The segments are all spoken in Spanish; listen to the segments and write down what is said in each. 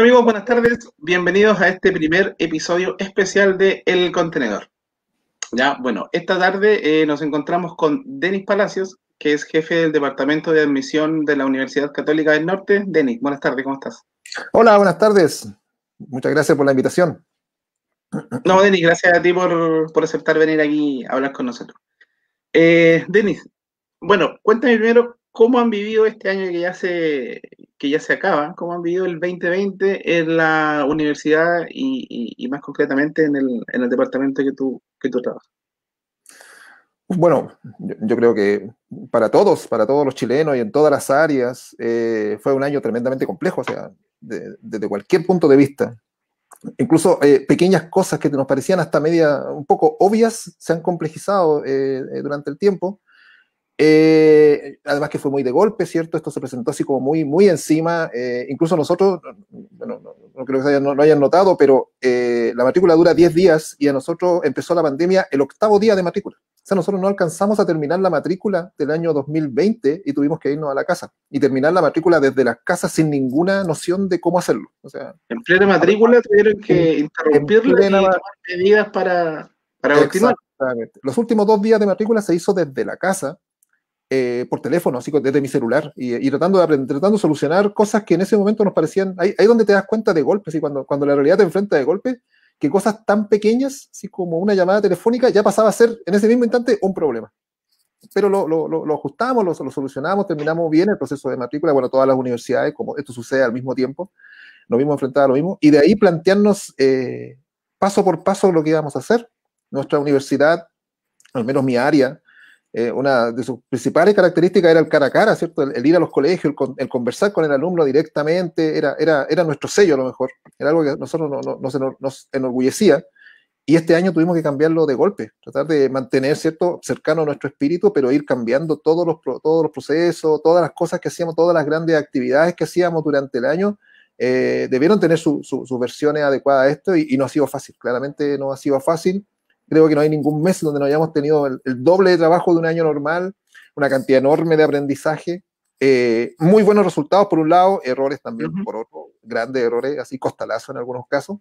amigos, buenas tardes. Bienvenidos a este primer episodio especial de El Contenedor. Ya, bueno, esta tarde eh, nos encontramos con Denis Palacios, que es jefe del Departamento de Admisión de la Universidad Católica del Norte. Denis, buenas tardes, ¿cómo estás? Hola, buenas tardes. Muchas gracias por la invitación. No, Denis, gracias a ti por, aceptar venir aquí a hablar con nosotros. Eh, Denis, bueno, cuéntame primero ¿Cómo han vivido este año que ya se, que ya se acaba? ¿Cómo han vivido el 2020 en la universidad y, más concretamente en el, en el, departamento que tú, que tú trabajas? Bueno, yo, creo que para todos, para todos los chilenos y en todas las áreas, eh, fue un año tremendamente complejo, o sea, desde cualquier punto de vista. Incluso eh, pequeñas cosas que nos parecían hasta media un poco obvias se han complejizado eh, durante el tiempo. Eh, además que fue muy de golpe, ¿cierto? Esto se presentó así como muy, muy encima. Eh, incluso nosotros, bueno, no, creo que no, lo hayan notado, pero eh, la matrícula dura 10 días y a nosotros empezó la pandemia el octavo día de matrícula. O sea, nosotros no alcanzamos a terminar la matrícula del año 2020 y tuvimos que irnos a la casa y terminar la matrícula desde las casas sin ninguna noción de cómo hacerlo. O sea, en plena matrícula tuvieron que interrumpirla y tomar medidas para, para continuar. Los últimos dos días de matrícula se hizo desde la casa, eh, por teléfono, así desde mi celular, y, tratando, de tratando solucionar cosas que en ese momento nos parecían, ahí, ahí donde te das cuenta de golpes, y cuando, cuando la realidad te enfrenta de golpes, que cosas tan pequeñas, así como una llamada telefónica, ya pasaba a ser en ese mismo instante un problema. Pero lo, lo, lo ajustamos, lo, lo, solucionamos, terminamos bien el proceso de matrícula, bueno, todas las universidades, como esto sucede al mismo tiempo, lo mismo enfrentar a lo mismo, y de ahí plantearnos eh, paso por paso lo que íbamos a hacer. Nuestra universidad, al menos mi área, eh, una de sus principales características era el cara a cara, ¿cierto? El, ir a los colegios, el, el, conversar con el alumno directamente, era, era, nuestro sello a lo mejor, era algo que nosotros nos, enorgullecía. Y este año tuvimos que cambiarlo de golpe, tratar de mantener, cercano a nuestro espíritu, pero ir cambiando todos los, todos los procesos, todas las cosas que hacíamos, todas las grandes actividades que hacíamos durante el año, eh, debieron tener sus versiones adecuadas a esto y, no ha sido fácil, claramente no ha sido fácil. Creo que no hay ningún mes donde no hayamos tenido el, doble de trabajo de un año normal, una cantidad enorme de aprendizaje, eh, muy buenos resultados por un lado, errores también por otro, grandes errores, así costalazo en algunos casos.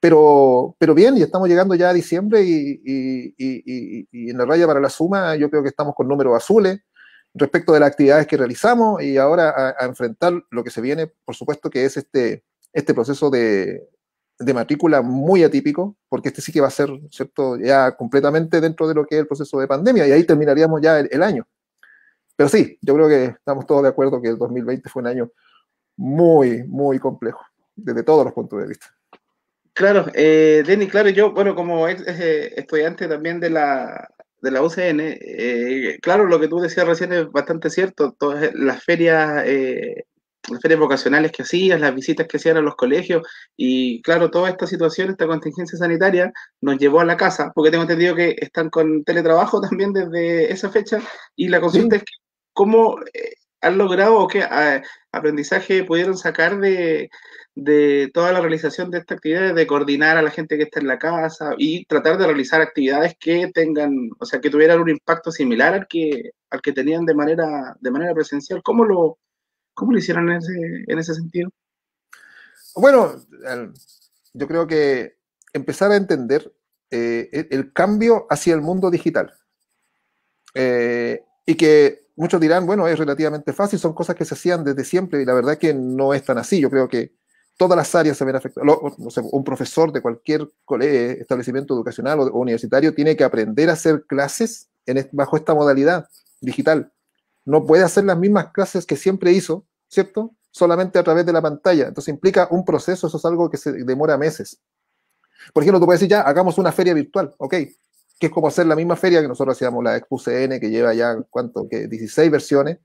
Pero, pero bien, y estamos llegando ya a diciembre y, en la raya para la suma yo creo que estamos con números azules respecto de las actividades que realizamos y ahora a, a enfrentar lo que se viene, por supuesto que es este, este proceso de, de matrícula muy atípico, porque este sí que va a ser, ¿cierto?, ya completamente dentro de lo que es el proceso de pandemia, y ahí terminaríamos ya el, año. Pero sí, yo creo que estamos todos de acuerdo que el 2020 fue un año muy, muy complejo, desde todos los puntos de vista. Claro, eh, Denny, claro, yo, bueno, como eh, estudiante también de la, de la UCN, eh, claro, lo que tú decías recién es bastante cierto, todas las ferias eh, las ferias vocacionales que hacías, las visitas que hacían a los colegios, y claro, toda esta situación, esta contingencia sanitaria, nos llevó a la casa, porque tengo entendido que están con teletrabajo también desde esa fecha, y la consulta es cómo eh, han logrado o qué aprendizaje pudieron sacar de, de toda la realización de esta actividad, de coordinar a la gente que está en la casa y tratar de realizar actividades que tengan, o sea, que tuvieran un impacto similar al que, al que tenían de manera, de manera presencial. ¿Cómo lo, ¿Cómo lo hicieron en ese, sentido? Bueno, yo creo que empezar a entender eh, el cambio hacia el mundo digital. Eh, y que muchos dirán, bueno, es relativamente fácil, son cosas que se hacían desde siempre y la verdad que no es tan así. Yo creo que todas las áreas se ven afectadas. un profesor de cualquier establecimiento educacional o, universitario tiene que aprender a hacer clases bajo esta modalidad digital no puede hacer las mismas clases que siempre hizo, ¿cierto? Solamente a través de la pantalla. Entonces implica un proceso, eso es algo que se demora meses. Por ejemplo, tú puedes decir, ya, hagamos una feria virtual, ok, que es como hacer la misma feria que nosotros hacíamos, la CN que lleva ya, ¿cuánto? Que 16 versiones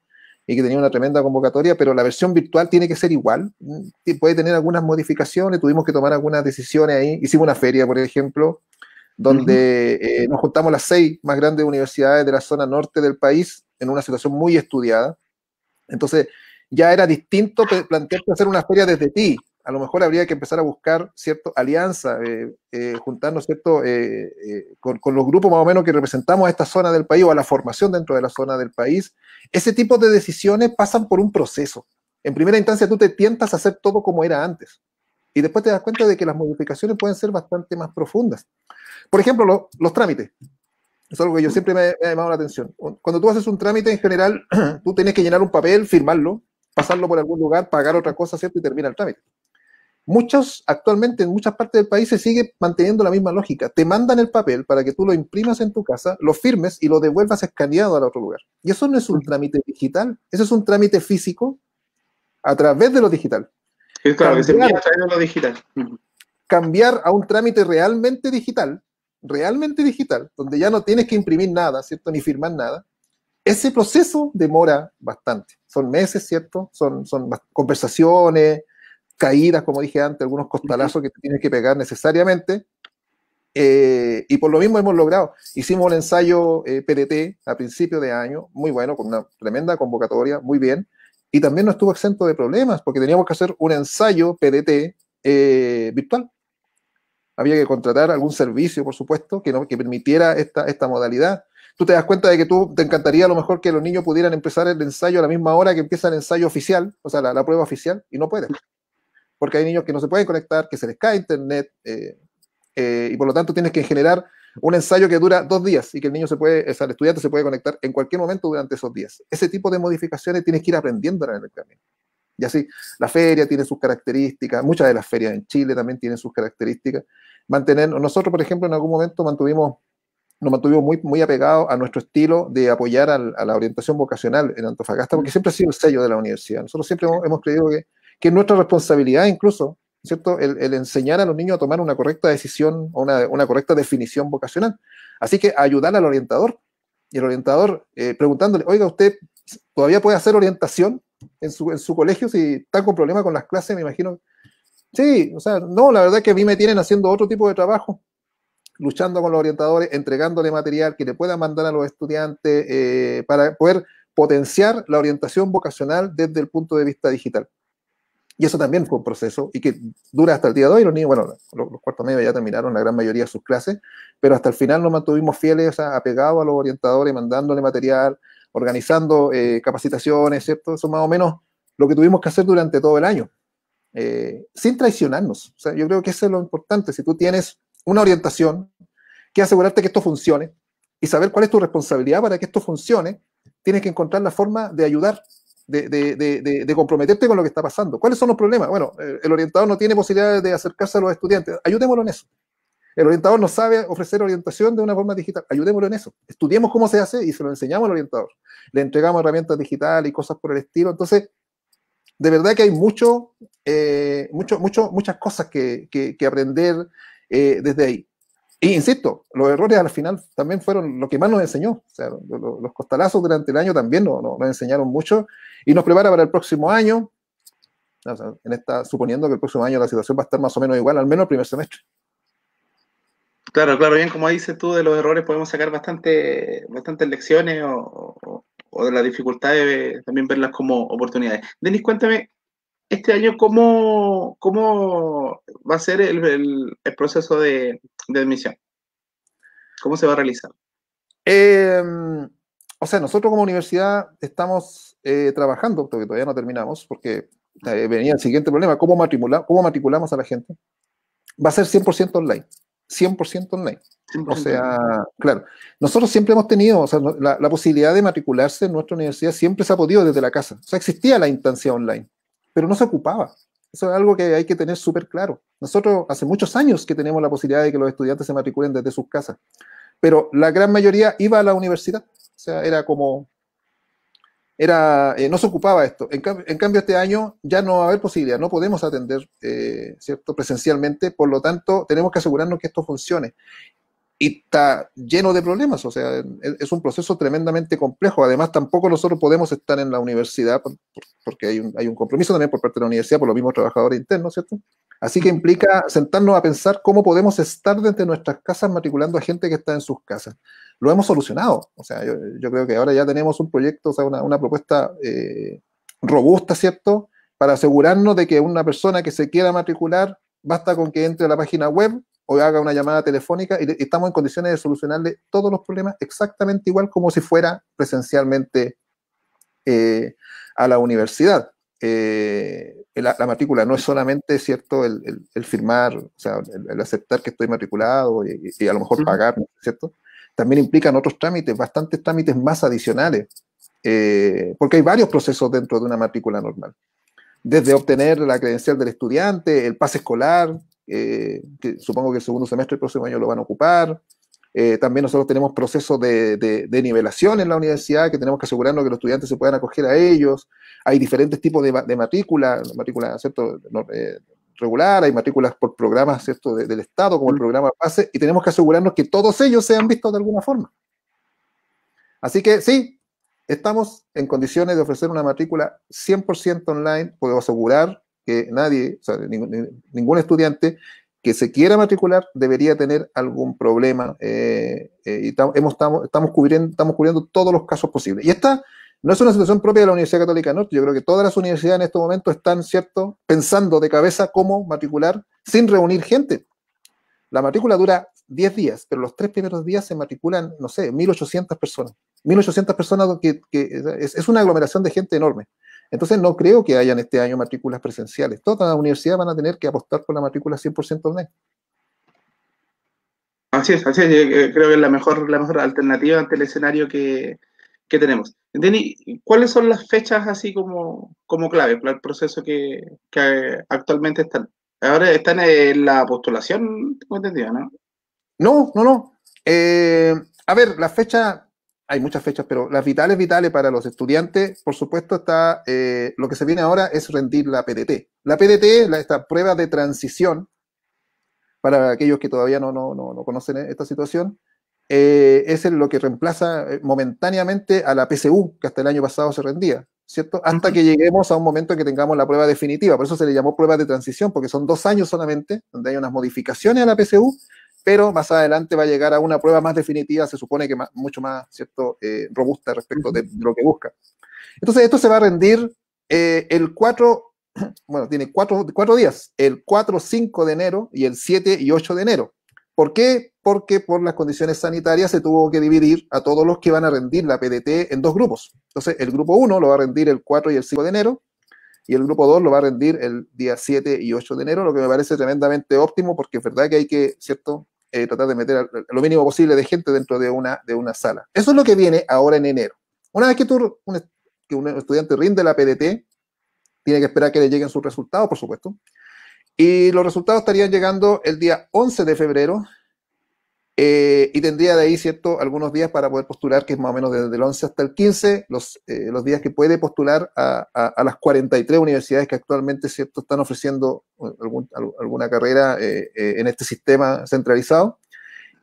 y que tenía una tremenda convocatoria, pero la versión virtual tiene que ser igual, mm, puede tener algunas modificaciones, tuvimos que tomar algunas decisiones ahí, hicimos una feria, por ejemplo, donde eh, nos juntamos las seis más grandes universidades de la zona norte del país en una situación muy estudiada. Entonces, ya era distinto plantearte hacer una feria desde ti. A lo mejor habría que empezar a buscar cierta alianza, eh, eh, juntarnos ¿cierto? Eh, con, los grupos más o menos que representamos a esta zona del país o a la formación dentro de la zona del país. Ese tipo de decisiones pasan por un proceso. En primera instancia, tú te tientas a hacer todo como era antes. Y después te das cuenta de que las modificaciones pueden ser bastante más profundas. Por ejemplo, los trámites. Es algo que yo siempre me, ha llamado la atención. Cuando tú haces un trámite en general, tú tienes que llenar un papel, firmarlo, pasarlo por algún lugar, pagar otra cosa, ¿cierto? Y termina el trámite. Muchos, actualmente en muchas partes del país se sigue manteniendo la misma lógica. Te mandan el papel para que tú lo imprimas en tu casa, lo firmes y lo devuelvas escaneado a otro lugar. Y eso no es un trámite digital, eso es un trámite físico a través de lo digital. claro, se a través de lo digital. Cambiar a un trámite realmente digital realmente digital, donde ya no tienes que imprimir nada, ¿cierto? Ni firmar nada, ese proceso demora bastante. Son meses, ¿cierto? Son, son conversaciones, caídas, como dije antes, algunos costalazos que tienes que pegar necesariamente. Eh, y por lo mismo hemos logrado. Hicimos un ensayo eh, PDT a principio de año, muy bueno, con una tremenda convocatoria, muy bien. Y también no estuvo exento de problemas, porque teníamos que hacer un ensayo PDT eh, virtual había que contratar algún servicio, por supuesto, que, no, que permitiera esta, esta modalidad. Tú te das cuenta de que tú te encantaría a lo mejor que los niños pudieran empezar el ensayo a la misma hora que empieza el ensayo oficial, o sea, la, la prueba oficial, y no pueden. Porque hay niños que no se pueden conectar, que se les cae internet, eh, eh, y por lo tanto tienes que generar un ensayo que dura dos días y que el niño se puede, el estudiante se puede conectar en cualquier momento durante esos días. Ese tipo de modificaciones tienes que ir aprendiendo en el camino. Y así, la feria tiene sus características, muchas de las ferias en Chile también tienen sus características, mantener, nosotros por ejemplo en algún momento mantuvimos, nos mantuvimos muy, muy apegados a nuestro estilo de apoyar a la orientación vocacional en Antofagasta, porque mm. siempre ha sido el sello de la universidad. Nosotros siempre hemos, creído que, es nuestra responsabilidad incluso, ¿cierto? El, enseñar a los niños a tomar una correcta decisión, una, una correcta definición vocacional. Así que ayudar al orientador. Y el orientador eh, preguntándole, oiga, usted todavía puede hacer orientación su, en su colegio si está con problemas con las clases, me imagino Sí, o sea, no, la verdad es que a mí me tienen haciendo otro tipo de trabajo, luchando con los orientadores, entregándole material que le puedan mandar a los estudiantes eh, para poder potenciar la orientación vocacional desde el punto de vista digital. Y eso también fue un proceso y que dura hasta el día de hoy. Los niños, bueno, los, cuartos medios ya terminaron la gran mayoría de sus clases, pero hasta el final nos mantuvimos fieles, apegados a los orientadores, mandándole material, organizando eh, capacitaciones, ¿cierto? Eso más o menos lo que tuvimos que hacer durante todo el año. Eh, sin traicionarnos. O sea, yo creo que eso es lo importante. Si tú tienes una orientación, que asegurarte que esto funcione y saber cuál es tu responsabilidad para que esto funcione, tienes que encontrar la forma de ayudar, de, comprometerte con lo que está pasando. ¿Cuáles son los problemas? Bueno, eh, el orientador no tiene posibilidades de acercarse a los estudiantes. Ayudémoslo en eso. El orientador no sabe ofrecer orientación de una forma digital. Ayudémoslo en eso. Estudiemos cómo se hace y se lo enseñamos al orientador. Le entregamos herramientas digitales y cosas por el estilo. Entonces, de verdad que hay mucho, eh, mucho, mucho, muchas cosas que, aprender eh, desde ahí. Y e insisto, los errores al final también fueron lo que más nos enseñó. los, costalazos durante el año también nos, enseñaron mucho y nos prepara para el próximo año. en esta, suponiendo que el próximo año la situación va a estar más o menos igual, al menos el primer semestre. Claro, claro, bien, como dices tú, de los errores podemos sacar bastante, bastantes lecciones o, o de dificultad de también verlas como oportunidades. Denis, cuéntame, este año, ¿cómo, cómo va a ser el, proceso de, admisión? ¿Cómo se va a realizar? Em, o sea, nosotros como universidad estamos eh, trabajando, porque todavía no terminamos, porque eh, venía el siguiente problema, ¿cómo, ¿cómo matriculamos a la gente? Va a ser 100% online. 100% online. O sea, claro, nosotros siempre hemos tenido, o sea, la, posibilidad de matricularse en nuestra universidad siempre se ha podido desde la casa. O sea, existía la instancia online, pero no se ocupaba. Eso es algo que hay que tener súper claro. Nosotros hace muchos años que tenemos la posibilidad de que los estudiantes se matriculen desde sus casas, pero la gran mayoría iba a la universidad. O sea, era como eh, no se ocupaba esto. En, cambio, este año ya no va a haber posibilidad, no podemos atender eh, ¿cierto? presencialmente, por lo tanto, tenemos que asegurarnos que esto funcione. Y está lleno de problemas, o sea, es, un proceso tremendamente complejo. Además, tampoco nosotros podemos estar en la universidad, porque hay un, hay un compromiso también por parte de la universidad, por los mismos trabajadores internos, ¿cierto? Así que implica sentarnos a pensar cómo podemos estar desde nuestras casas matriculando a gente que está en sus casas. Lo hemos solucionado. O sea, yo, creo que ahora ya tenemos un proyecto, o sea, una, propuesta eh, robusta, ¿cierto? Para asegurarnos de que una persona que se quiera matricular, basta con que entre a la página web o haga una llamada telefónica y, estamos en condiciones de solucionarle todos los problemas exactamente igual como si fuera presencialmente eh, a la universidad. Eh, la, matrícula no es solamente, ¿cierto?, el, firmar, o sea, el, aceptar que estoy matriculado y, a lo mejor pagar, ¿cierto? También implican otros trámites, bastantes trámites más adicionales, eh, porque hay varios procesos dentro de una matrícula normal. Desde obtener la credencial del estudiante, el pase escolar, eh, que supongo que el segundo semestre del próximo año lo van a ocupar, eh, también nosotros tenemos procesos de, nivelación en la universidad que tenemos que asegurarnos que los estudiantes se puedan acoger a ellos. Hay diferentes tipos de, matrículas, matrícula, ¿cierto? Eh, regular, hay matrículas por programas ¿cierto? del Estado, como el mm. programa PASE, y tenemos que asegurarnos que todos ellos sean vistos de alguna forma. Así que sí, estamos en condiciones de ofrecer una matrícula 100% online, puedo asegurar que nadie, o sea, ningún estudiante que se quiera matricular debería tener algún problema. Eh, eh, y hemos, estamos, cubriendo, estamos cubriendo todos los casos posibles. Y esta no es una situación propia de la Universidad Católica Norte. Yo creo que todas las universidades en este momento están, ¿cierto?, pensando de cabeza cómo matricular sin reunir gente. La matrícula dura 10 días, pero los tres primeros días se matriculan, no sé, 1.800 personas. 1.800 personas que, es una aglomeración de gente enorme. Entonces no creo que hayan este año matrículas presenciales. Todas las universidades van a tener que apostar por la matrícula 100% online. Así es, así es. Eh, eh, creo que es la mejor, la mejor alternativa ante el escenario que, tenemos. ¿Denis, ¿cuáles son las fechas así como, como clave para el proceso que, eh, actualmente están? Ahora están en la postulación, tengo entendido, ¿no? No, no, no. a ver, la fecha hay muchas fechas, pero las vitales, vitales para los estudiantes, por supuesto, está eh, lo que se viene ahora es rendir la PDT. La PDT esta prueba de transición, para aquellos que todavía no, no, no, conocen esta situación, eh, es lo que reemplaza eh, momentáneamente a la PSU, que hasta el año pasado se rendía, ¿cierto? Hasta que lleguemos a un momento en que tengamos la prueba definitiva. Por eso se le llamó prueba de transición, porque son dos años solamente, donde hay unas modificaciones a la PSU pero más adelante va a llegar a una prueba más definitiva, se supone que mucho más ¿cierto? Eh, robusta respecto de, lo que busca. Entonces, esto se va a rendir eh, el 4, bueno, tiene 4, días, el 4, 5 de enero y el 7 y 8 de enero. ¿Por qué? Porque por las condiciones sanitarias se tuvo que dividir a todos los que van a rendir la PDT en dos grupos. Entonces, el grupo 1 lo va a rendir el 4 y el 5 de enero, y el grupo 2 lo va a rendir el día 7 y 8 de enero, lo que me parece tremendamente óptimo porque es verdad que hay que, ¿cierto?, eh, tratar de meter lo mínimo posible de gente dentro de una, de una sala. Eso es lo que viene ahora en enero. Una vez que, un, que un estudiante rinde la PDT, tiene que esperar que le lleguen sus resultados, por supuesto. Y los resultados estarían llegando el día 11 de febrero eh, y tendría de ahí, ¿cierto?, algunos días para poder postular, que es más o menos desde el 11 hasta el 15, eh, los, días que puede postular a, las 43 universidades que actualmente, ¿cierto?, están ofreciendo eh, alguna carrera en este sistema centralizado.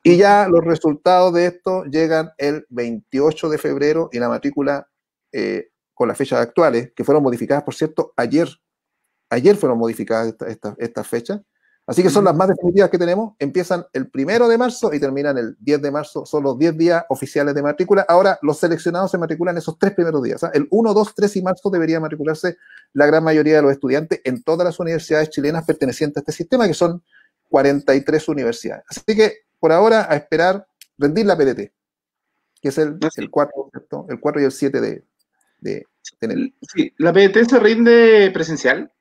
Y ya los resultados de esto llegan el 28 de febrero y la matrícula con las fechas actuales, que fueron modificadas, por cierto, ayer. Ayer fueron modificadas estas fechas Así que son las más definitivas que tenemos. Empiezan el primero de marzo y terminan el 10 de marzo. Son los 10 días oficiales de matrícula. Ahora, los seleccionados se matriculan esos tres primeros días. ¿ah? El 1, 2, 3 y marzo debería matricularse la gran mayoría de los estudiantes en todas las universidades chilenas pertenecientes a este sistema, que son 43 universidades. Así que, por ahora, a esperar rendir la PDT, que es el, 4, ah, el 4 y el 7 de, Sí, ¿La PDT se rinde presencial?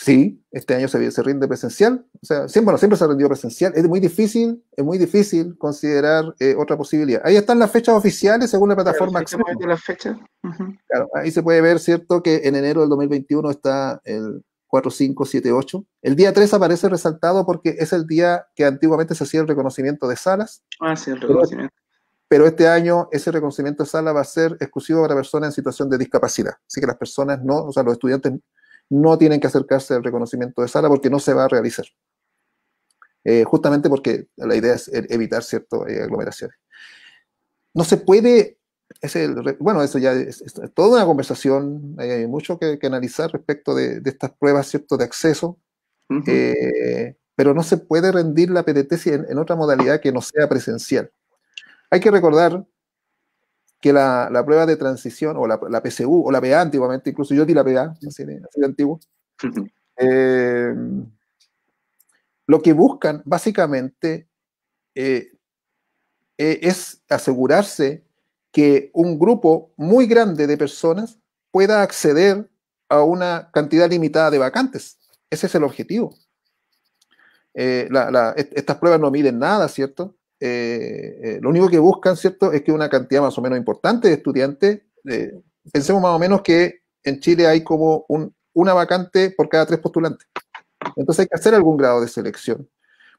Sí, este año se, se rinde presencial, o sea, siempre, bueno, siempre se rindió presencial. Es muy difícil, es muy difícil considerar eh, otra posibilidad. Ahí están las fechas oficiales según la plataforma. Claro, fecha. ahí se puede ver, ¿cierto? Que en enero del 2021 está el 4578. El día 3 aparece resaltado porque es el día que antiguamente se hacía el reconocimiento de salas. Ah, sí, el este reconocimiento. pero este año ese reconocimiento de sala va a ser exclusivo para personas en situación de discapacidad. Así que las personas no, o sea, los estudiantes no tienen que acercarse al reconocimiento de sala porque no se va a realizar. Eh, justamente porque la idea es e-, evitar ciertas eh, aglomeraciones. No se puede, bueno, eso ya es, toda una conversación, eh, hay mucho que, analizar respecto de, estas pruebas ¿cierto? de acceso, pero no se puede rendir la PDT en otra modalidad que no sea presencial. Hay que recordar que la, prueba de transición, o la, la, PCU, o la PA antiguamente, incluso yo di la PA, así de, antiguo, eh, lo que buscan básicamente eh, e, es asegurarse que un grupo muy grande de personas pueda acceder a una cantidad limitada de vacantes. Ese es el objetivo. Eh, estas pruebas no miden nada, ¿cierto? Eh, eh, lo único que buscan, ¿cierto?, es que una cantidad más o menos importante de estudiantes, eh, pensemos más o menos que en Chile hay como una vacante por cada tres postulantes. Entonces hay que hacer algún grado de selección.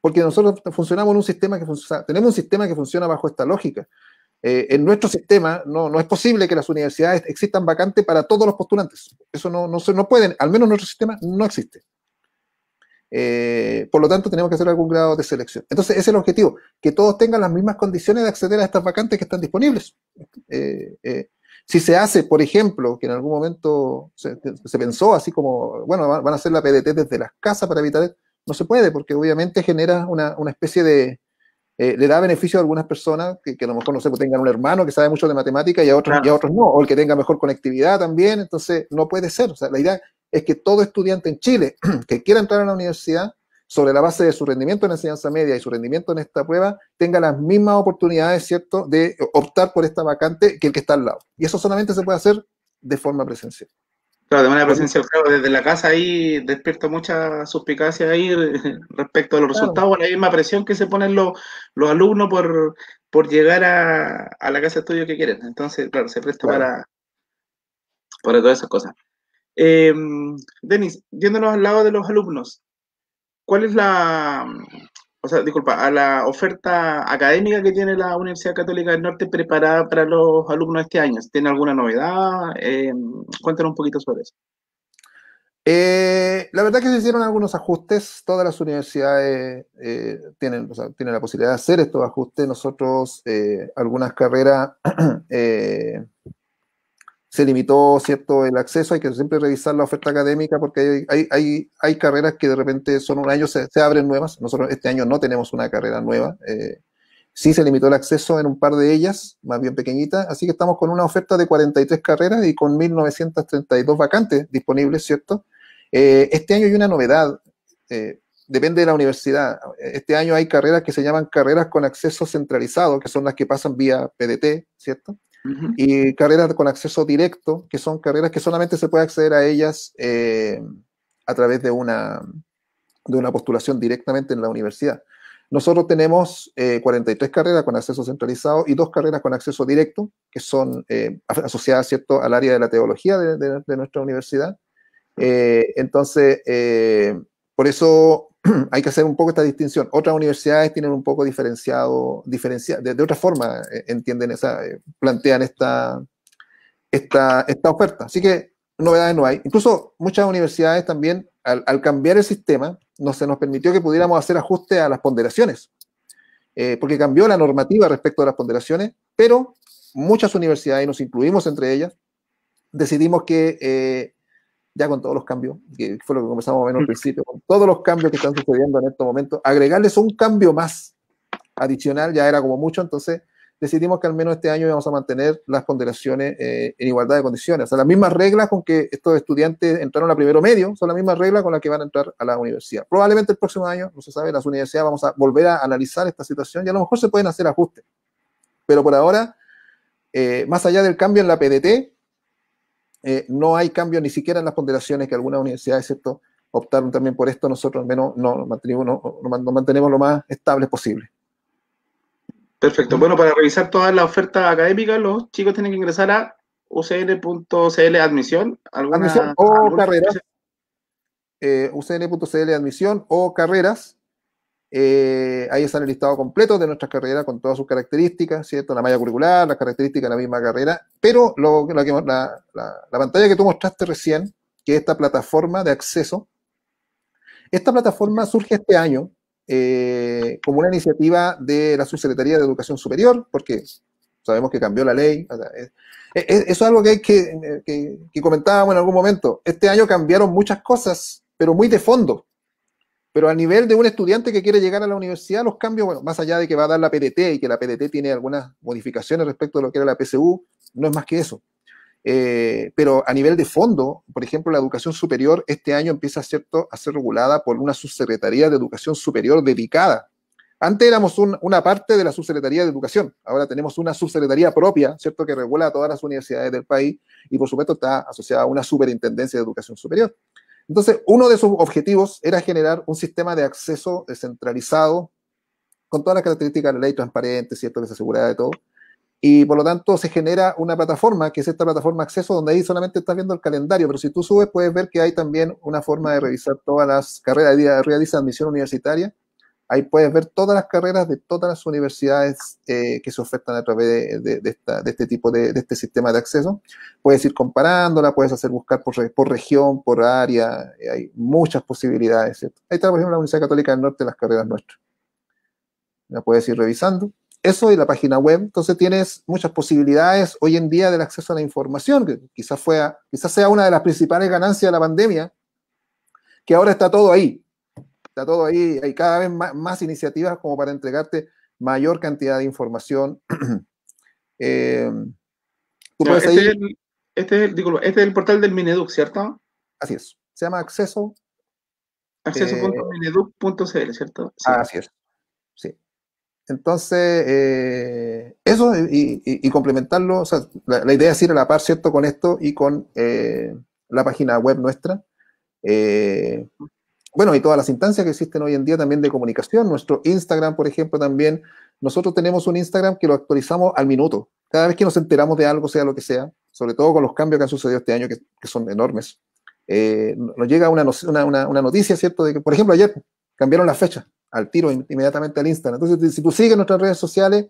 Porque nosotros funcionamos en un sistema que tenemos un sistema que funciona bajo esta lógica. en nuestro sistema no, no es posible que las universidades existan vacantes para todos los postulantes. Eso no, no, se, no pueden, al menos nuestro sistema no existe. Eh, por lo tanto, tenemos que hacer algún grado de selección. Entonces, ese es el objetivo, que todos tengan las mismas condiciones de acceder a estas vacantes que están disponibles. Eh, eh, si se hace, por ejemplo, que en algún momento se, pensó así como, bueno, van a hacer la PDT desde las casas para evitar, no se puede, porque obviamente genera una, una especie de, le da beneficio a algunas personas que, a lo mejor no sé, pues tengan un hermano que sabe mucho de matemática y a otros, y a otros no, o el que tenga mejor conectividad también, entonces no puede ser. O sea, la idea es que todo estudiante en Chile que quiera entrar a la universidad, sobre la base de su rendimiento en enseñanza media y su rendimiento en esta prueba, tenga las mismas oportunidades, ¿cierto?, de optar por esta vacante que el que está al lado. Y eso solamente se puede hacer de forma presencial. Claro, de manera presencial, claro, desde la casa ahí despierto mucha suspicacia ahí respecto a los resultados, la misma presión que se ponen los, los alumnos por, por llegar a, la casa de estudio que quieren. Entonces, claro, se presta para, para todas esas cosas. Em, Denis, yéndonos al lado de los alumnos, ¿cuál es la, o sea, disculpa, a la oferta académica que tiene la Universidad Católica del Norte preparada para los alumnos este año? ¿Tiene alguna novedad? Em, cuéntanos un poquito sobre eso. Eh, la verdad que se hicieron algunos ajustes, todas las universidades eh, tienen, o tienen la posibilidad de hacer estos ajustes, nosotros eh, algunas carreras se limitó cierto el acceso, hay que siempre revisar la oferta académica porque hay, hay, hay, carreras que de repente son un año, se, abren nuevas, nosotros este año no tenemos una carrera nueva, eh, sí se limitó el acceso en un par de ellas, más bien pequeñitas, así que estamos con una oferta de 43 carreras y con 1.932 vacantes disponibles, ¿cierto? Eh, este año hay una novedad, eh, depende de la universidad, este año hay carreras que se llaman carreras con acceso centralizado, que son las que pasan vía PDT, ¿cierto? y carreras con acceso directo, que son carreras que solamente se puede acceder a ellas eh, a través de una, de una postulación directamente en la universidad. Nosotros tenemos 43 eh, carreras con acceso centralizado y dos carreras con acceso directo, que son eh, asociadas ¿cierto? al área de la teología de, nuestra universidad. entonces, por eso hay que hacer un poco esta distinción. Otras universidades tienen un poco diferenciado, diferencia, de, otra forma eh, entienden esa, eh, plantean esta, esta, esta oferta. Así que novedades no hay. Incluso muchas universidades también, al, cambiar el sistema, no, se nos permitió que pudiéramos hacer ajustes a las ponderaciones, eh, porque cambió la normativa respecto a las ponderaciones, pero muchas universidades, y nos incluimos entre ellas, decidimos que ya con todos los cambios, que fue lo que a ver al mm. principio, con todos los cambios que están sucediendo en estos momentos, agregarles un cambio más adicional ya era como mucho, entonces decidimos que al menos este año íbamos a mantener las ponderaciones eh, en igualdad de condiciones. O sea, las mismas reglas con que estos estudiantes entraron a primero medio son las mismas reglas con las que van a entrar a la universidad. Probablemente el próximo año, no se sabe, las universidades vamos a volver a analizar esta situación y a lo mejor se pueden hacer ajustes. Pero por ahora, eh, más allá del cambio en la PDT, eh, no hay cambio ni siquiera en las ponderaciones que algunas universidades, ¿cierto? Optaron también por esto, nosotros al menos no, nos mantenemos, lo más estables posible. Perfecto. Bueno, para revisar toda la oferta académica, los chicos tienen que ingresar a ucn.cl admisión. ¿Alguna, admisión o carreras. Eh, admisión o carreras. Eh, ahí está el listado completo de nuestras carreras con todas sus características, ¿cierto? La malla curricular, las características de la misma carrera, pero lo, que, la, la, la, pantalla que tú mostraste recién, que es esta plataforma de acceso, esta plataforma surge este año eh, como una iniciativa de la Subsecretaría de Educación Superior, porque sabemos que cambió la ley. eso es algo que, que, que, que comentábamos en algún momento. Este año cambiaron muchas cosas, pero muy de fondo. Pero a nivel de un estudiante que quiere llegar a la universidad, los cambios, bueno, más allá de que va a dar la PDT y que la PDT tiene algunas modificaciones respecto a lo que era la PSU, no es más que eso. Eh, pero a nivel de fondo, por ejemplo, la educación superior este año empieza a ser regulada por una subsecretaría de educación superior dedicada. Antes éramos una parte de la subsecretaría de educación, ahora tenemos una subsecretaría propia, ¿cierto?, que regula a todas las universidades del país y por supuesto está asociada a una superintendencia de educación superior. Entonces, uno de sus objetivos era generar un sistema de acceso descentralizado con todas las características de la ley, transparente, cierto, que se de todo. Y por lo tanto se genera una plataforma, que es esta plataforma acceso, donde ahí solamente estás viendo el calendario, pero si tú subes puedes ver que hay también una forma de revisar todas las carreras de admisión universitaria Ahí puedes ver todas las carreras de todas las universidades eh, que se ofertan a través de, este tipo de, este sistema de acceso. Puedes ir comparándola, puedes hacer buscar por, por región, por área, eh, hay muchas posibilidades. Ahí está, por ejemplo, la Universidad Católica del Norte, las carreras nuestras. La puedes ir revisando eso y la página web. Entonces tienes muchas posibilidades hoy en día del acceso a la información, que quizás, fue quizás sea una de las principales ganancias de la pandemia, que ahora está todo ahí está todo ahí, hay cada vez más, iniciativas como para entregarte mayor cantidad de información. Em, este, este, es el, este, portal del Mineduc, ¿cierto? Así es, se llama acceso. Acceso.mineduc.cl, eh, ¿cierto? Así es, sí. Entonces, eh, eso y, complementarlo, o sea, la, idea es ir a la par, ¿cierto? Con esto y con eh, la página web nuestra. Eh, bueno, y todas las instancias que existen hoy en día también de comunicación. Nuestro Instagram, por ejemplo, también. Nosotros tenemos un Instagram que lo actualizamos al minuto. Cada vez que nos enteramos de algo, sea lo que sea, sobre todo con los cambios que han sucedido este año, que, son enormes, eh, nos llega una, noticia, ¿cierto? De que, por ejemplo, ayer cambiaron la fecha al tiro inmediatamente al Instagram. Entonces, si tú sigues nuestras redes sociales,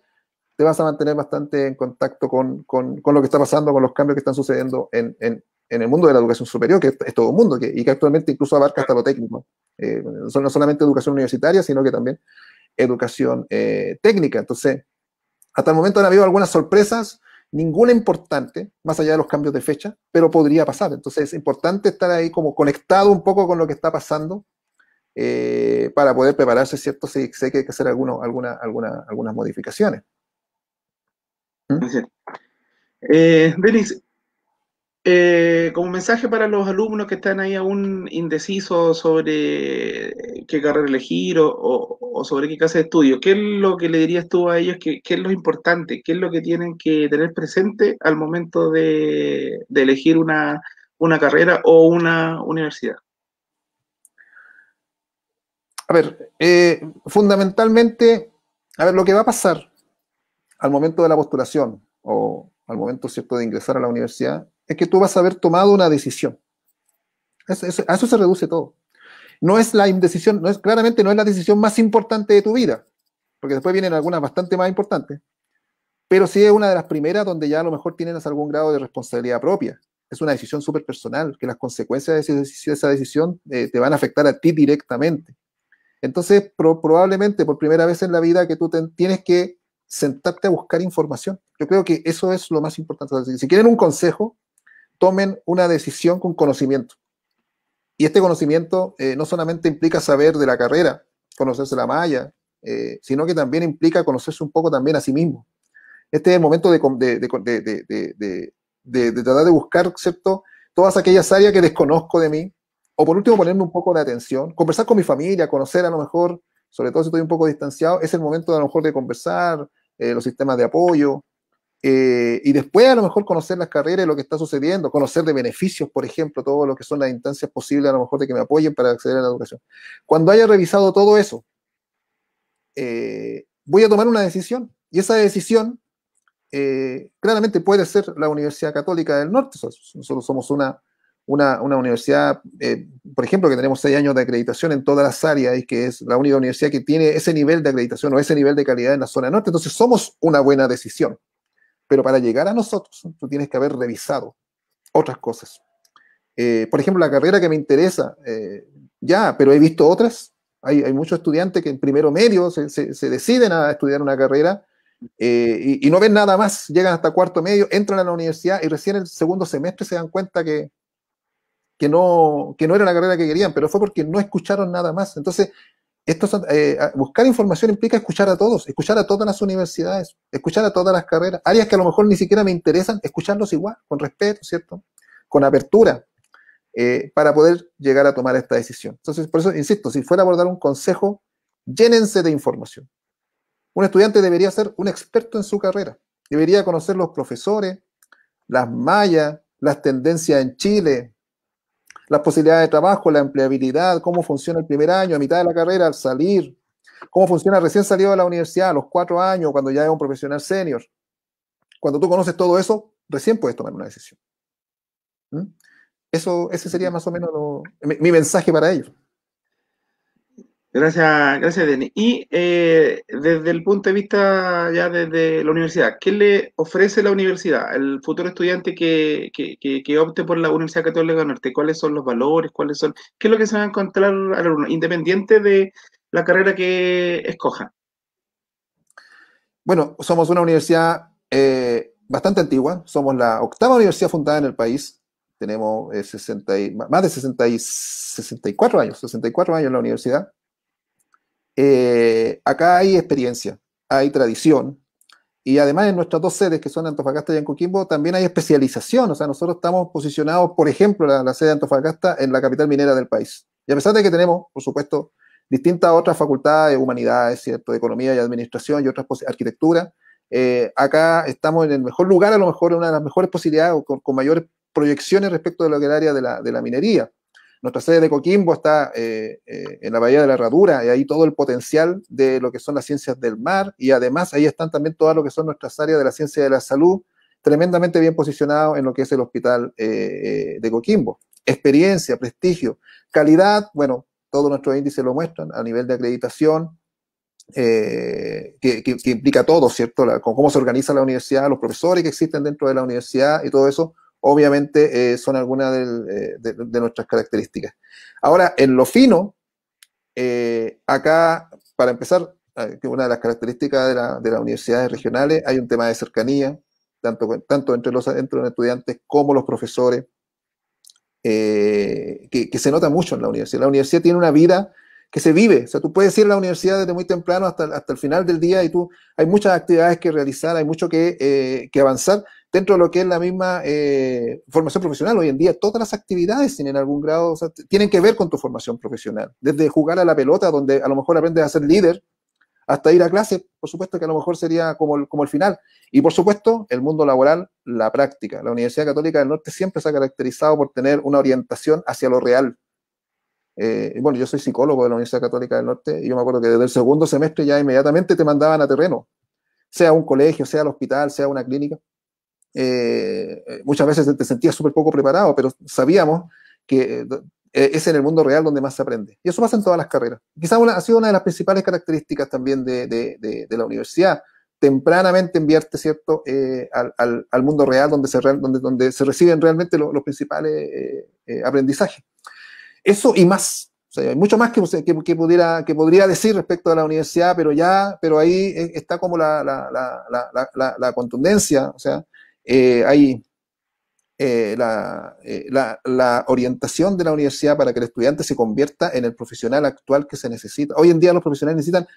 te vas a mantener bastante en contacto con, lo que está pasando, con los cambios que están sucediendo en, en, en el mundo de la educación superior, que es todo un mundo, y que actualmente incluso abarca hasta lo técnico. Eh, no solamente educación universitaria, sino que también educación eh, técnica. Entonces, hasta el momento han habido algunas sorpresas, ninguna importante, más allá de los cambios de fecha, pero podría pasar. Entonces, es importante estar ahí como conectado un poco con lo que está pasando eh, para poder prepararse, ¿cierto? Si, sé que hay que hacer alguna, alguna, algunas modificaciones. ¿Mm? Denis, eh, como mensaje para los alumnos que están ahí aún indecisos sobre qué carrera elegir o, sobre qué clase de estudio, ¿qué es lo que le dirías tú a ellos? ¿Qué, es lo importante? ¿Qué es lo que tienen que tener presente al momento de, elegir una, carrera o una universidad? A ver, eh, fundamentalmente, a ver, lo que va a pasar al momento de la postulación o al momento cierto de ingresar a la universidad es que tú vas a haber tomado una decisión. a eso se reduce todo. No es la indecisión, no es, claramente no es la decisión más importante de tu vida, porque después vienen algunas bastante más importantes, pero sí es una de las primeras donde ya a lo mejor tienes algún grado de responsabilidad propia. Es una decisión súper personal, que las consecuencias de esa decisión eh, te van a afectar a ti directamente. Entonces, probablemente por primera vez en la vida que tú tienes que sentarte a buscar información. Yo creo que eso es lo más importante. Si quieren un consejo, tomen una decisión con conocimiento. Y este conocimiento eh, no solamente implica saber de la carrera, conocerse la malla, eh, sino que también implica conocerse un poco también a sí mismo. Este es el momento de, de, de, de tratar de buscar, excepto Todas aquellas áreas que desconozco de mí, o por último ponerme un poco de atención, conversar con mi familia, conocer a lo mejor, sobre todo si estoy un poco distanciado, es el momento de, a lo mejor de conversar, eh, los sistemas de apoyo, eh, y después a lo mejor conocer las carreras y lo que está sucediendo, conocer de beneficios, por ejemplo, todo lo que son las instancias posibles a lo mejor de que me apoyen para acceder a la educación. Cuando haya revisado todo eso, eh, voy a tomar una decisión y esa decisión eh, claramente puede ser la Universidad Católica del Norte. Nosotros somos una, una universidad, por ejemplo, que tenemos seis años de acreditación en todas las áreas y que es la única universidad que tiene ese nivel de acreditación o ese nivel de calidad en la zona norte. Entonces somos una buena decisión pero para llegar a nosotros, tú tienes que haber revisado otras cosas. Eh, por ejemplo, la carrera que me interesa, eh, ya, pero he visto otras. Hay, muchos estudiantes que en primero medio se, deciden a estudiar una carrera eh, y, no ven nada más, llegan hasta cuarto medio, entran a la universidad y recién el segundo semestre se dan cuenta que, que, no, que no era la carrera que querían, pero fue porque no escucharon nada más. Entonces, esto, eh, buscar información implica escuchar a todos, escuchar a todas las universidades, escuchar a todas las carreras, áreas que a lo mejor ni siquiera me interesan, escucharlos igual, con respeto, ¿cierto? Con apertura, eh, para poder llegar a tomar esta decisión. Entonces, por eso, insisto, si fuera a abordar un consejo, llénense de información. Un estudiante debería ser un experto en su carrera, debería conocer los profesores, las mallas, las tendencias en Chile, las posibilidades de trabajo, la empleabilidad, cómo funciona el primer año, a mitad de la carrera, al salir, cómo funciona recién salido de la universidad, a los cuatro años, cuando ya es un profesional senior. Cuando tú conoces todo eso, recién puedes tomar una decisión. ¿Mm? Eso, ese sería más o menos mi mensaje para ellos. Gracias, gracias, Denis. Y eh, desde el punto de vista ya desde la universidad, ¿qué le ofrece la universidad al futuro estudiante que, opte por la Universidad Católica del Norte? ¿Cuáles son los valores? ¿Cuáles son? ¿Qué es lo que se va a encontrar al alumno, independiente de la carrera que escoja? Bueno, somos una universidad eh, bastante antigua, somos la octava universidad fundada en el país, tenemos 60 eh, más de 60 y 64 años, 64 años en la universidad. Eh, acá hay experiencia, hay tradición, y además en nuestras dos sedes, que son Antofagasta y en Coquimbo, también hay especialización. O sea, nosotros estamos posicionados, por ejemplo, la, la sede de Antofagasta en la capital minera del país. Y a pesar de que tenemos, por supuesto, distintas otras facultades, de humanidades, ¿cierto? economía y administración y otras arquitectura, eh, acá estamos en el mejor lugar, a lo mejor en una de las mejores posibilidades o con, mayores proyecciones respecto de lo que es el área de la minería. Nuestra sede de Coquimbo está eh, eh, en la Bahía de la Herradura, y ahí todo el potencial de lo que son las ciencias del mar, y además ahí están también todas lo que son nuestras áreas de la ciencia de la salud, tremendamente bien posicionado en lo que es el hospital eh, de Coquimbo. Experiencia, prestigio, calidad, bueno, todos nuestros índices lo muestran a nivel de acreditación, que, implica todo, ¿cierto? Con cómo se organiza la universidad, los profesores que existen dentro de la universidad y todo eso, obviamente eh, son algunas eh, de, nuestras características. Ahora, en lo fino, eh, acá, para empezar, que una de las características de, las universidades regionales, hay un tema de cercanía, tanto, tanto entre, los, estudiantes como los profesores, que, se nota mucho en la universidad. La universidad tiene una vida que se vive, o sea, tú puedes ir a la universidad desde muy temprano hasta, el final del día y tú, hay muchas actividades que realizar, hay mucho que, que avanzar, dentro de lo que es la misma eh, formación profesional, hoy en día todas las actividades tienen algún grado, tienen que ver con tu formación profesional. Desde jugar a la pelota, donde a lo mejor aprendes a ser líder, hasta ir a clase, por supuesto que a lo mejor sería como el, como el final. Y por supuesto, el mundo laboral, la práctica. La Universidad Católica del Norte siempre se ha caracterizado por tener una orientación hacia lo real. Eh, bueno, yo soy psicólogo de la Universidad Católica del Norte y yo me acuerdo que desde el segundo semestre ya inmediatamente te mandaban a terreno, sea un colegio, sea el hospital, sea una clínica. Eh, muchas veces te sentías súper poco preparado, pero sabíamos que eh, es en el mundo real donde más se aprende. Y eso pasa en todas las carreras. Quizás ha sido una de las principales características también de, la universidad. Tempranamente enviarte, ¿cierto?, eh, al, mundo real donde se, donde, donde se reciben realmente los principales aprendizajes. Eso y más. hay mucho más que, que, pudiera, que podría decir respecto a la universidad, pero ya, pero ahí está como la, la contundencia, o sea, eh, hay eh, eh, la, orientación de la universidad para que el estudiante se convierta en el profesional actual que se necesita. Hoy en día los profesionales necesitan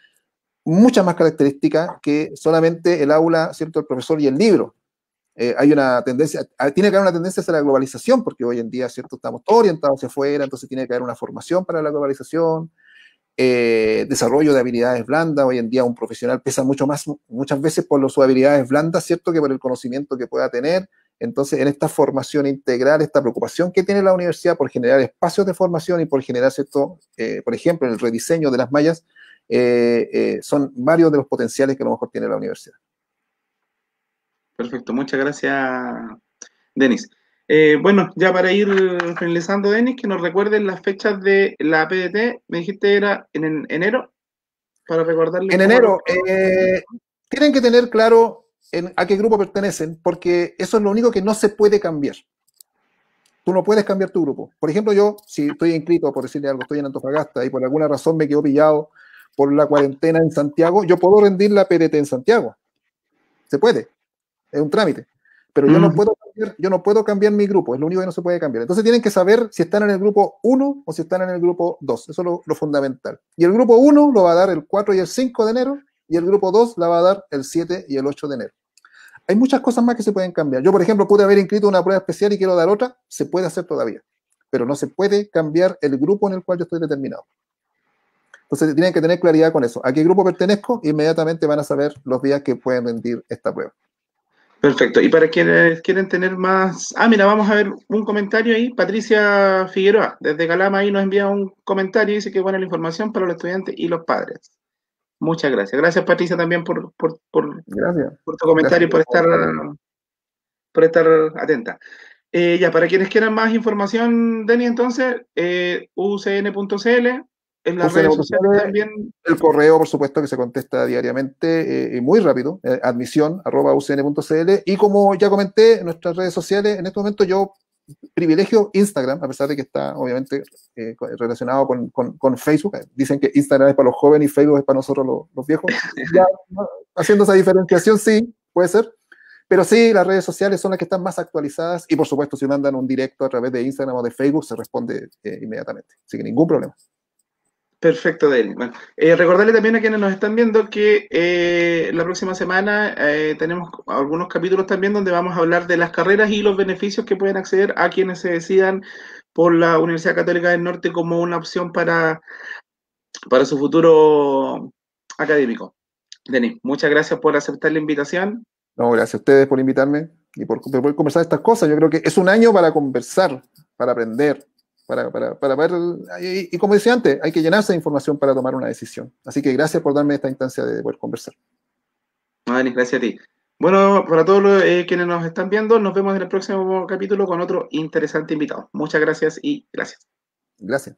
muchas más características que solamente el aula, ¿cierto? El profesor y el libro. hay una tendencia, ah, tiene que haber una tendencia hacia la globalización, porque hoy en día, ¿cierto? Estamos orientados hacia afuera, entonces tiene que haber una formación para la globalización, eh, desarrollo de habilidades blandas. Hoy en día un profesional pesa mucho más, muchas veces por sus habilidades blandas, ¿cierto? Que por el conocimiento que pueda tener. Entonces, en esta formación integral, esta preocupación que tiene la universidad por generar espacios de formación y por generar, ¿cierto? Eh, por ejemplo, el rediseño de las mallas, eh, son varios de los potenciales que a lo mejor tiene la universidad. Perfecto, muchas gracias, Denis. Eh, bueno, ya para ir finalizando, Denis, que nos recuerden las fechas de la PDT. Me dijiste era en enero, para recordarle. En enero, eh, tienen que tener claro en, a qué grupo pertenecen, porque eso es lo único que no se puede cambiar. Tú no puedes cambiar tu grupo. Por ejemplo, yo, si estoy inscrito, por decirle algo, estoy en Antofagasta y por alguna razón me quedo pillado por la cuarentena en Santiago, yo puedo rendir la PDT en Santiago. Se puede. Es un trámite. Pero yo no mm. puedo yo no puedo cambiar mi grupo, es lo único que no se puede cambiar. Entonces tienen que saber si están en el grupo 1 o si están en el grupo 2, eso es lo, fundamental. Y el grupo 1 lo va a dar el 4 y el 5 de enero, y el grupo 2 la va a dar el 7 y el 8 de enero. Hay muchas cosas más que se pueden cambiar. Yo, por ejemplo, pude haber inscrito una prueba especial y quiero dar otra, se puede hacer todavía, pero no se puede cambiar el grupo en el cual yo estoy determinado. Entonces tienen que tener claridad con eso. ¿A qué grupo pertenezco? Inmediatamente van a saber los días que pueden rendir esta prueba. Perfecto. Y para quienes quieren tener más. Ah, mira, vamos a ver un comentario ahí. Patricia Figueroa, desde Calama, ahí nos envía un comentario y dice que buena la información para los estudiantes y los padres. Muchas gracias. Gracias, Patricia, también por, por, gracias. por tu comentario y por estar, por estar atenta. Eh, ya, para quienes quieran más información, Deni, entonces, eh, ucn.cl, en las redes sociales también. El correo, por supuesto, que se contesta diariamente eh, y muy rápido, eh, admisión Y como ya comenté, nuestras redes sociales, en este momento yo privilegio Instagram, a pesar de que está obviamente eh, relacionado con, Facebook. Dicen que Instagram es para los jóvenes y Facebook es para nosotros los, viejos. haciendo esa diferenciación, sí, puede ser. Pero sí, las redes sociales son las que están más actualizadas y por supuesto si mandan un directo a través de Instagram o de Facebook se responde inmediatamente. sin ningún problema. Perfecto, Denis. Eh, recordarle también a quienes nos están viendo que eh, la próxima semana eh, tenemos algunos capítulos también donde vamos a hablar de las carreras y los beneficios que pueden acceder a quienes se decidan por la Universidad Católica del Norte como una opción para, para su futuro académico. Denis, muchas gracias por aceptar la invitación. No, gracias a ustedes por invitarme y por, poder conversar estas cosas. Yo creo que es un año para conversar, para aprender, para, para, para ver, y, como decía antes, hay que llenarse de información para tomar una decisión. Así que gracias por darme esta instancia de poder conversar. gracias a ti. Bueno, para todos los, eh, quienes nos están viendo, nos vemos en el próximo capítulo con otro interesante invitado. Muchas gracias y gracias. Gracias,